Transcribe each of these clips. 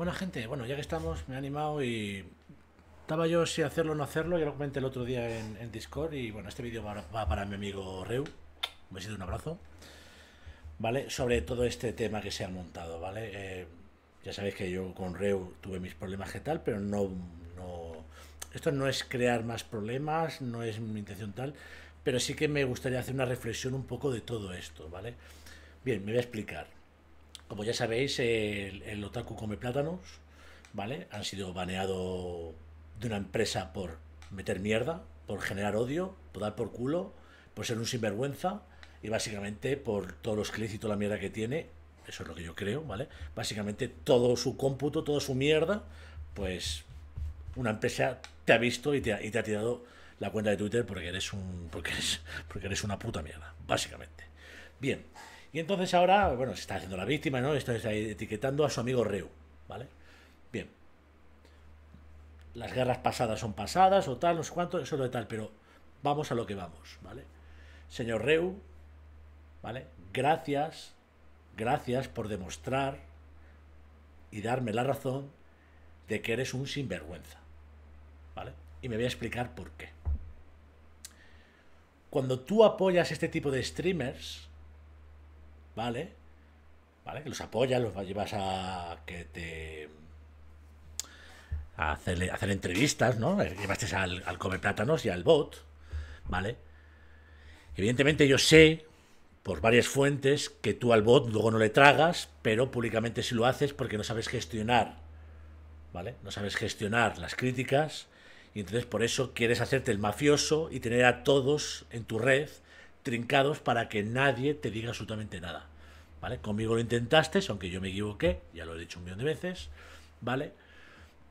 Bueno, gente, bueno, ya que estamos, me he animado y estaba yo si hacerlo o no hacerlo, ya lo comenté el otro día en, Discord y bueno, este vídeo va, para mi amigo Reu, un besito, un abrazo, ¿vale? Sobre todo este tema que se ha montado, ¿vale? Eh, ya sabéis que yo con Reu tuve mis problemas que tal, pero no, no... Esto no es crear más problemas, no es mi intención tal, pero sí que me gustaría hacer una reflexión un poco de todo esto, ¿vale? Bien, me voy a explicar. Como ya sabéis, el, Otaku Come Plátanos, ¿vale? Han sido baneados de una empresa por meter mierda, por generar odio, por dar por culo, por ser un sinvergüenza y básicamente por todos los clics y toda la mierda que tiene, eso es lo que yo creo, ¿vale? Básicamente todo su cómputo, toda su mierda, pues una empresa te ha visto y te ha, tirado la cuenta de Twitter porque eres un porque eres porque eres una puta mierda, básicamente. Bien. Y entonces ahora, bueno, se está haciendo la víctima, ¿no? Esto está etiquetando a su amigo Reu, ¿vale? Bien. Las guerras pasadas son pasadas, o tal, no sé cuánto, eso lo de tal, pero vamos a lo que vamos, ¿vale? Señor Reu, ¿vale? Gracias, gracias por demostrar y darme la razón de que eres un sinvergüenza, ¿vale? Y me voy a explicar por qué. Cuando tú apoyas este tipo de streamers, ¿vale? ¿Vale? Que los apoyas, los llevas a que te... A hacer, entrevistas, ¿no? Eh, llevaste al, al Plátanos y al Bot, ¿vale? Evidentemente yo sé, por varias fuentes, que tú al Bot luego no le tragas, pero públicamente sí lo haces porque no sabes gestionar, ¿vale? No sabes gestionar las críticas y entonces por eso quieres hacerte el mafioso y tener a todos en tu red trincados para que nadie te diga absolutamente nada. ¿vale? Conmigo lo intentaste, aunque yo me equivoqué, ya lo he dicho un millón de veces, ¿vale?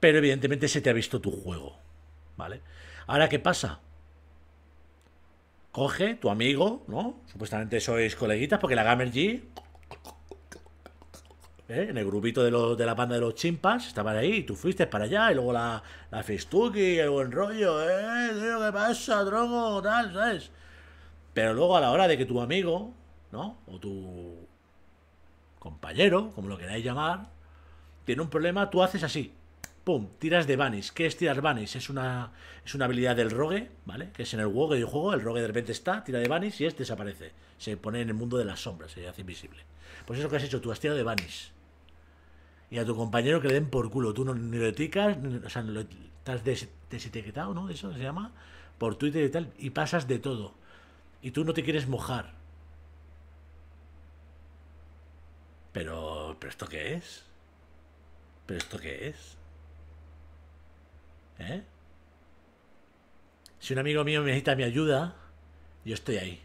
Pero evidentemente se te ha visto tu juego, ¿vale? Ahora, ¿qué pasa? Coge tu amigo, ¿no? Supuestamente sois coleguitas, porque la Gamer G, ¿eh? en el grupito de, la banda de los chimpas, estaban ahí, y tú fuiste para allá, y luego la, la el buen rollo, ¿eh? ¿Qué pasa, drogo? Tal, ¿sabes? Pero luego a la hora de que tu amigo, ¿no? O tu compañero, como lo queráis llamar, tiene un problema, tú haces así. ¡Pum! Tiras de vanis ¿Qué es tirar Vanish? Es una, es una habilidad del rogue, ¿vale? Que es en el juego del juego, el rogue de repente está, tira de vanis y es desaparece. Se pone en el mundo de las sombras, se hace invisible. Pues eso que has hecho, tú has tirado de vanis Y a tu compañero que le den por culo. Tú no, ni lo eticas, o sea, lo, estás desetiquetado, ¿no? Eso se llama. Por Twitter y tal. Y pasas de todo. Y tú no te quieres mojar. ¿pero esto qué es? ¿Pero esto qué es? ¿Eh? Si un amigo mío necesita mi ayuda, yo estoy ahí.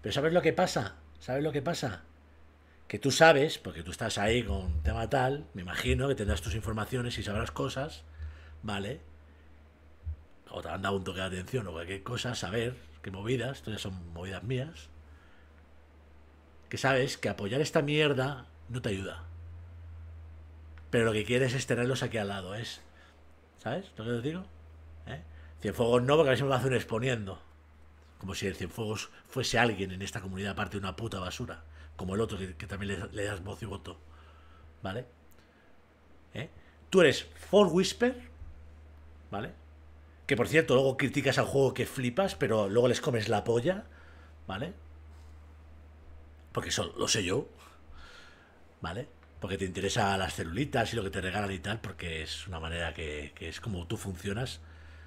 Pero ¿sabes lo que pasa? ¿Sabes lo que pasa? Que tú sabes, porque tú estás ahí con un tema tal, me imagino que tendrás tus informaciones y sabrás cosas, ¿vale? O te han dado un toque de atención o cualquier cosa, saber qué movidas, Estas son movidas mías. Que sabes que apoyar esta mierda no te ayuda pero lo que quieres es tenerlos aquí al lado, es. ¿Sabes? ¿Lo que te digo? ¿Eh? Cienfuegos no, porque a veces me lo hacen exponiendo. Como si el Cienfuegos fuese alguien en esta comunidad, aparte de una puta basura. Como el otro, que, también le, das voz y voto. ¿Vale? ¿Eh? Tú eres For Whisper, ¿vale? Que por cierto, luego criticas al juego que flipas, pero luego les comes la polla, ¿vale? Porque eso lo sé yo, ¿vale? porque te interesa las celulitas y lo que te regalan y tal, porque es una manera que, es como tú funcionas.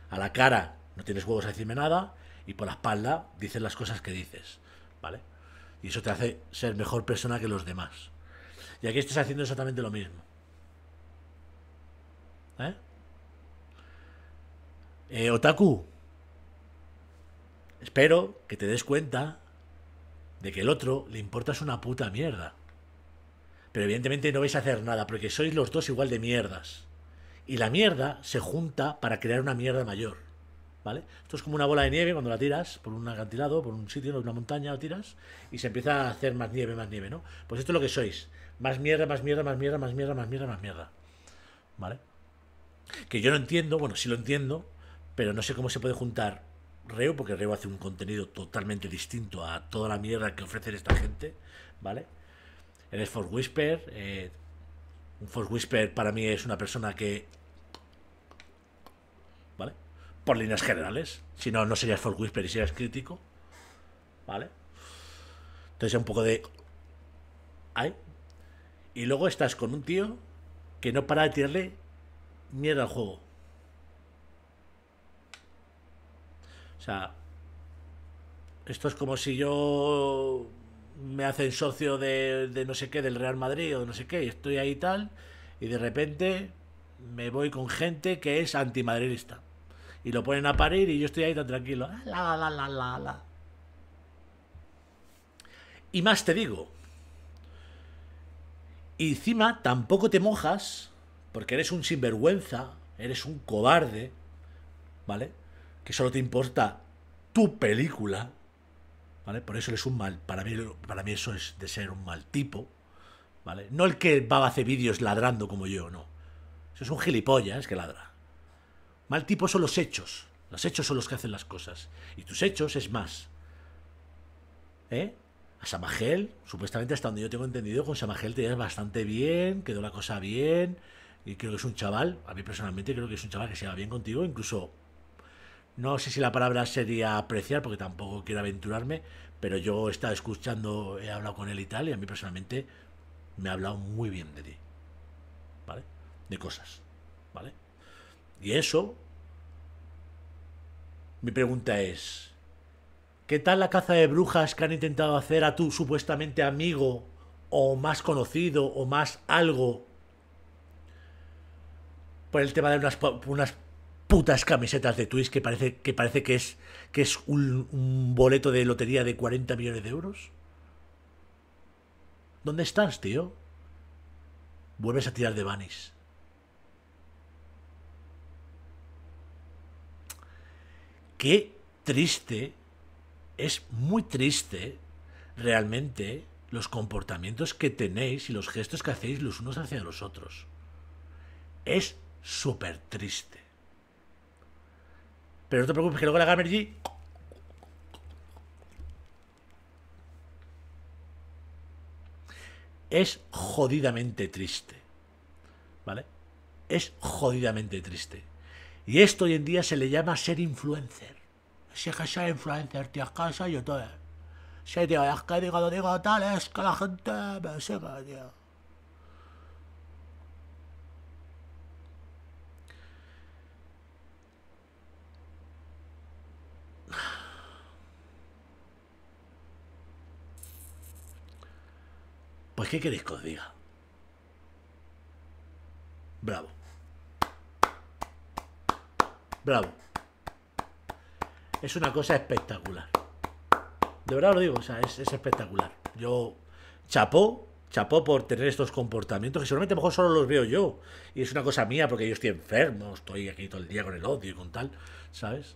A la cara no tienes huevos a decirme nada y por la espalda dices las cosas que dices, ¿vale? Y eso te hace ser mejor persona que los demás. Y aquí estás haciendo exactamente lo mismo. ¿Eh? eh otaku, espero que te des cuenta de que el otro le importa es una puta mierda pero evidentemente no vais a hacer nada porque sois los dos igual de mierdas. Y la mierda se junta para crear una mierda mayor. ¿Vale? Esto es como una bola de nieve cuando la tiras por un acantilado, por un sitio, por una montaña, la tiras y se empieza a hacer más nieve, más nieve, ¿no? Pues esto es lo que sois. Más mierda, más mierda, más mierda, más mierda, más mierda, más mierda. ¿Vale? Que yo no entiendo, bueno, sí lo entiendo, pero no sé cómo se puede juntar Reo, porque Reo hace un contenido totalmente distinto a toda la mierda que ofrece esta gente, ¿vale? Eres Force Whisper. Eh, un Force Whisper para mí es una persona que. ¿Vale? Por líneas generales. Si no, no serías Force Whisper y serías crítico. ¿Vale? Entonces, un poco de. Ay. Y luego estás con un tío que no para de tirarle mierda al juego. O sea, esto es como si yo me hacen socio de, no sé qué, del Real Madrid o de no sé qué, y estoy ahí tal, y de repente me voy con gente que es antimadridista. Y lo ponen a parir y yo estoy ahí tan tranquilo. Ah, y más te digo. Y encima tampoco te mojas, porque eres un sinvergüenza, eres un cobarde, ¿vale? Que solo te importa tu película. Por eso es un mal, para mí, para mí eso es de ser un mal tipo, ¿vale? No el que va a hacer vídeos ladrando como yo, no. Eso es un gilipollas que ladra. Mal tipo son los hechos. Los hechos son los que hacen las cosas. Y tus hechos es más. ¿Eh? A Samagel, supuestamente hasta donde yo tengo entendido, con Samagel te llevas bastante bien, quedó la cosa bien. Y creo que es un chaval, a mí personalmente creo que es un chaval que se va bien contigo, incluso no sé si la palabra sería apreciar, porque tampoco quiero aventurarme, pero yo he estado escuchando, he hablado con él y tal, y a mí personalmente me ha hablado muy bien de ti, ¿vale? De cosas, ¿vale? Y eso, mi pregunta es, ¿qué tal la caza de brujas que han intentado hacer a tu supuestamente amigo o más conocido o más algo por el tema de unas, unas putas camisetas de Twitch que parece que, parece que es, que es un, un boleto de lotería de 40 millones de euros? ¿Dónde estás, tío? Vuelves a tirar de Vanis. Qué triste, es muy triste realmente los comportamientos que tenéis y los gestos que hacéis los unos hacia los otros. Es súper triste. Pero no te preocupes, que luego la Gamer G... Es jodidamente triste. ¿Vale? Es jodidamente triste. Y esto hoy en día se le llama ser influencer. Si es que soy influencer, tío, casa yo todo. Si, tío, es que digo, lo digo tal, es que la gente me sigue, tío. ¿qué queréis que os diga? Bravo. Bravo. Es una cosa espectacular. De verdad lo digo, es, espectacular. Yo chapó, chapó por tener estos comportamientos que seguramente a mejor solo los veo yo. Y es una cosa mía porque yo estoy enfermo, estoy aquí todo el día con el odio y con tal, ¿sabes?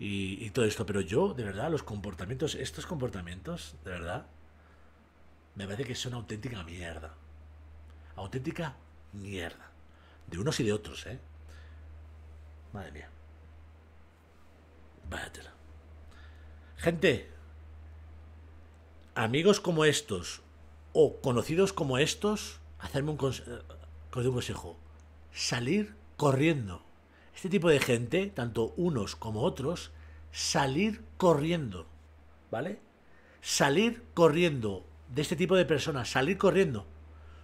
y todo esto, pero yo, de verdad, los comportamientos, estos comportamientos, de verdad, me parece que es una auténtica mierda. Auténtica mierda. De unos y de otros, ¿eh? Madre mía. Váyatela. Gente, amigos como estos o conocidos como estos, hacerme un, con un consejo. Salir corriendo. Este tipo de gente, tanto unos como otros, salir corriendo. ¿Vale? Salir corriendo de este tipo de personas, salir corriendo,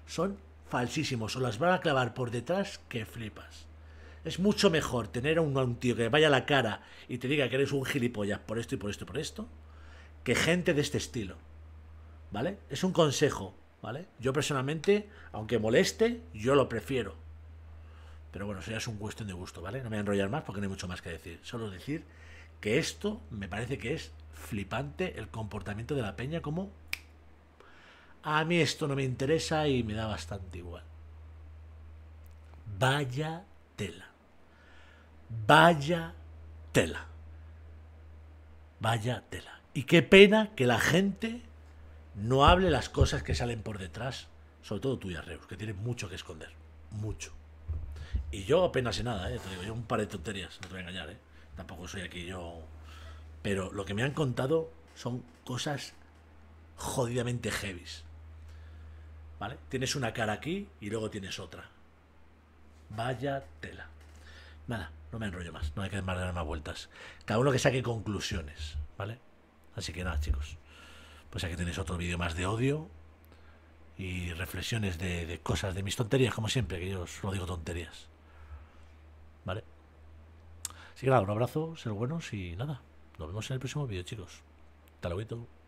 son falsísimos o las van a clavar por detrás que flipas. Es mucho mejor tener a un, tío que vaya a la cara y te diga que eres un gilipollas por esto y por esto y por esto, que gente de este estilo. ¿Vale? Es un consejo, ¿vale? Yo personalmente, aunque moleste, yo lo prefiero. Pero bueno, eso es un cuestión de gusto, ¿vale? No me voy a enrollar más porque no hay mucho más que decir. Solo decir que esto me parece que es flipante el comportamiento de la peña como a mí esto no me interesa y me da bastante igual. Vaya tela. Vaya tela. Vaya tela. Y qué pena que la gente no hable las cosas que salen por detrás, sobre todo tú y Arreus, que tienes mucho que esconder. Mucho. Y yo apenas sé nada, ¿eh? te digo, yo un par de tonterías, no te voy a engañar, ¿eh? tampoco soy aquí yo. Pero lo que me han contado son cosas jodidamente heavies. ¿Vale? Tienes una cara aquí y luego tienes otra. Vaya tela. Nada, no me enrollo más, no hay que dar más vueltas. Cada uno que saque conclusiones, ¿vale? Así que nada, chicos. Pues aquí tenéis otro vídeo más de odio y reflexiones de, cosas, de mis tonterías, como siempre, que yo os lo digo tonterías. ¿Vale? Así que nada, un abrazo, ser buenos y nada. Nos vemos en el próximo vídeo, chicos. Hasta luego.